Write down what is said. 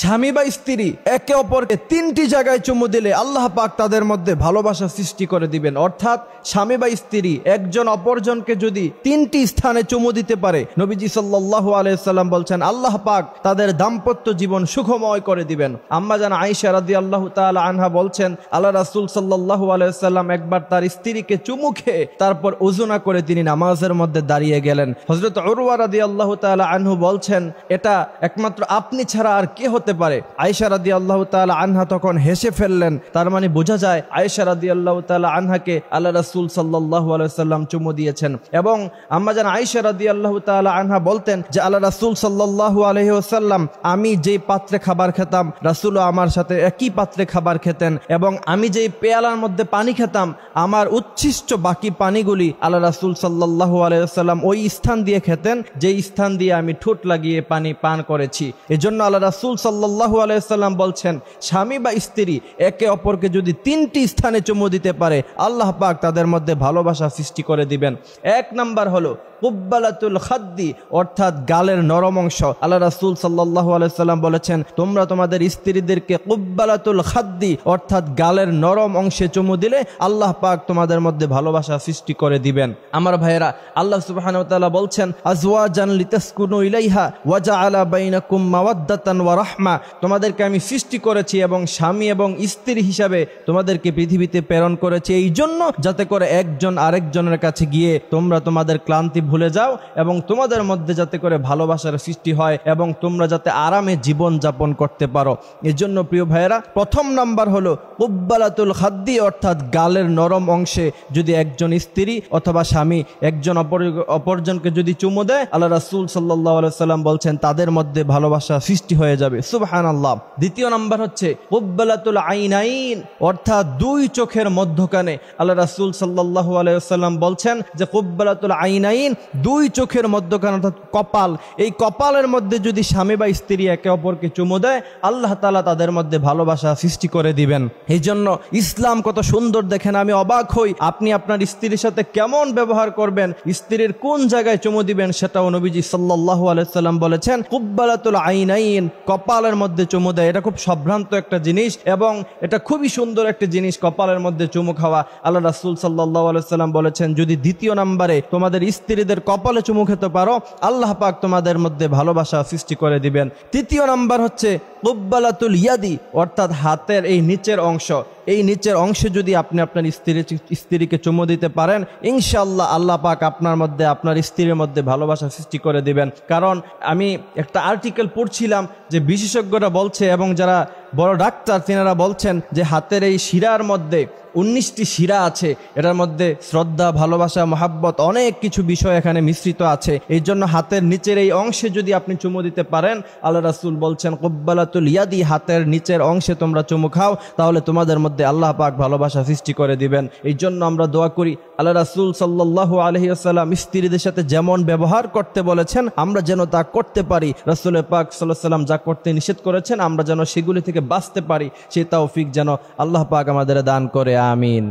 স্বামী বা স্ত্রী একে অপরকে তিনটি জায়গায় চুমু দিলে আল্লাহ পাক তাদের মধ্যে ভালোবাসা সৃষ্টি করে দিবেন অর্থাৎ স্বামী বা স্ত্রী একজন অপরজনকে যদি তিনটি স্থানে চুমু দিতে পারে নবীজি সাল্লাহ আলাইসাল্লাম বলছেন আল্লাহ পাক তাদের দাম্পত্য জীবন সুখময় করে দিবেন আম্মা জান আইসা রাজি আল্লাহ তাল আনহা বলছেন আল্লাহ রাসুল সাল্লাহ আলাইসাল্লাম একবার তার স্ত্রীকে চুমু খেয়ে তারপর উজুনা করে তিনি নামাজের মধ্যে দাঁড়িয়ে গেলেন হজরত অরুয়া রাজি আল্লাহ তাল আনহু বলছেন এটা একমাত্র আপনি ছাড়া আর কে হতে পারে আয়সা রাদি আল্লাহ তালা আনহা তখন হেসে ফেললেন তার মানে বোঝা যায় আয়সা রাদি আল্লাহ তালা আনহাকে আল্লাহ রাসুল সাল্লাহ আলাইসাল্লাম চুমু দিয়েছেন এবং আম্মা যেন আয়সা রাদি আল্লাহ তালা আনহা বলতেন যে আল্লাহ রাসুল সাল্লাহ আলহিউসাল্লাম আমি যেই পাত্রে খাবার খেতাম রাসুলও আমার সাথে একই পাত্রে খাবার খেতেন এবং আমি যেই পেয়ালার মধ্যে পানি খেতাম আমার উচ্ছিষ্ট বাকি পানিগুলি আল্লাহ রাসুল সাল্লাহ আলাইসাল্লাম ওই স্থান দিয়ে খেতেন যেই স্থান দিয়ে আমি ঠোঁট লাগিয়ে পানি পান করেছি এজন্য আল্লাহ রাসুল সাল্লাহ সাল্লাহু আলাইসাল্লাম বলছেন স্বামী বা স্ত্রী একে অপরকে যদি তিনটি স্থানে চুমু দিতে পারে আল্লাহ পাক তাদের মধ্যে ভালোবাসা সৃষ্টি করে দিবেন এক নাম্বার হলো কুব্বালাতুল খাদ্দি অর্থাৎ গালের নরম অংশ আল্লাহ রাসুল সাল্লাহ আলাইসাল্লাম বলেছেন তোমরা তোমাদের স্ত্রীদেরকে কুব্বালাতুল খাদ্দি অর্থাৎ গালের নরম অংশে চুমু দিলে আল্লাহ পাক তোমাদের মধ্যে ভালোবাসা সৃষ্টি করে দিবেন আমার ভাইয়েরা আল্লাহ সুবাহানতাল্লাহ বলছেন আজওয়া জান লিতাসকুনু ইলাইহা ওয়াজা আলা বাইনাকুম মাওয়াদ্দাতান ওয়া রাহমা তোমাদেরকে আমি সৃষ্টি করেছি এবং স্বামী এবং স্ত্রী হিসাবে তোমাদেরকে পৃথিবীতে প্রেরণ করেছি এই জন্য যাতে করে একজন আরেকজনের কাছে গিয়ে তোমরা তোমাদের ক্লান্তি ভুলে যাও এবং তোমাদের মধ্যে যাতে করে ভালোবাসার সৃষ্টি হয় এবং তোমরা যাতে আরামে জীবন যাপন করতে পারো এর জন্য প্রিয় ভাইয়েরা প্রথম নাম্বার হলো কুব্বালাতুল খাদ্দি অর্থাৎ গালের নরম অংশে যদি একজন স্ত্রী অথবা স্বামী একজন অপর অপরজনকে যদি চুমু দেয় আল্লাহ রাসুল সাল্লাহ সাল্লাম বলছেন তাদের মধ্যে ভালোবাসা সৃষ্টি হয়ে যাবে সুবাহান আল্লাহ দ্বিতীয় নাম্বার হচ্ছে কুব্বালাতুল আইন আইন অর্থাৎ দুই চোখের মধ্যখানে আল্লাহ রাসুল সাল্লাহ আলাইসাল্লাম বলছেন যে কুব্বালাতুল আইন আইন দুই চোখের মধ্যখান অর্থাৎ কপাল এই কপালের মধ্যে যদি স্বামী বা স্ত্রী একে অপরকে চুমো দেয় আল্লাহ তালা তাদের মধ্যে ভালোবাসা সৃষ্টি করে দিবেন এই জন্য ইসলাম কত সুন্দর দেখেন আমি অবাক হই আপনি আপনার স্ত্রীর সাথে কেমন ব্যবহার করবেন স্ত্রীর কোন জায়গায় চুমো দিবেন সেটাও নবীজি সাল্লাহ আলাইসাল্লাম বলেছেন কুব্বালাতুল আইন আইন কপালের মধ্যে চুমো দেয় এটা খুব সম্ভ্রান্ত একটা জিনিস এবং এটা খুবই সুন্দর একটা জিনিস কপালের মধ্যে চুমু খাওয়া আল্লাহ রাসুল সাল্লাহ আলাইসাল্লাম বলেছেন যদি দ্বিতীয় নাম্বারে তোমাদের স্ত্রী নিজেদের কপালে চুমু খেতে পারো আল্লাহ পাক তোমাদের মধ্যে ভালোবাসা সৃষ্টি করে দিবেন তৃতীয় নাম্বার হচ্ছে কুব্বালাতুল ইয়াদি অর্থাৎ হাতের এই নিচের অংশ এই নিচের অংশে যদি আপনি আপনার স্ত্রী স্ত্রীকে চুমু দিতে পারেন ইনশাল্লাহ আল্লাহ পাক আপনার মধ্যে আপনার স্ত্রীর মধ্যে ভালোবাসা সৃষ্টি করে দিবেন কারণ আমি একটা আর্টিকেল পড়ছিলাম যে বিশেষজ্ঞরা বলছে এবং যারা বড় ডাক্তার তিনারা বলছেন যে হাতের এই শিরার মধ্যে উনিশটি শিরা আছে এটার মধ্যে শ্রদ্ধা ভালোবাসা মহাব্বত অনেক কিছু বিষয় এখানে মিশ্রিত আছে এই জন্য হাতের নিচের এই অংশে যদি আপনি চুমু দিতে পারেন আল্লাহ রাসুল বলছেন কব্বালাতুল ইয়াদি হাতের নিচের অংশে তোমরা চুমু খাও তাহলে তোমাদের মধ্যে আল্লাহ পাক ভালোবাসা সৃষ্টি করে দিবেন এই জন্য আমরা দোয়া করি আল্লাহ রাসুল সাল্লাহু আলহি আসাল্লাম স্ত্রীদের সাথে যেমন ব্যবহার করতে বলেছেন আমরা যেন তা করতে পারি রাসুল পাক সাল্লাহ সাল্লাম যা করতে নিষেধ করেছেন আমরা যেন সেগুলি থেকে বাঁচতে পারি সে তৌফিক যেন আল্লাহ পাক আমাদের দান করে আমিন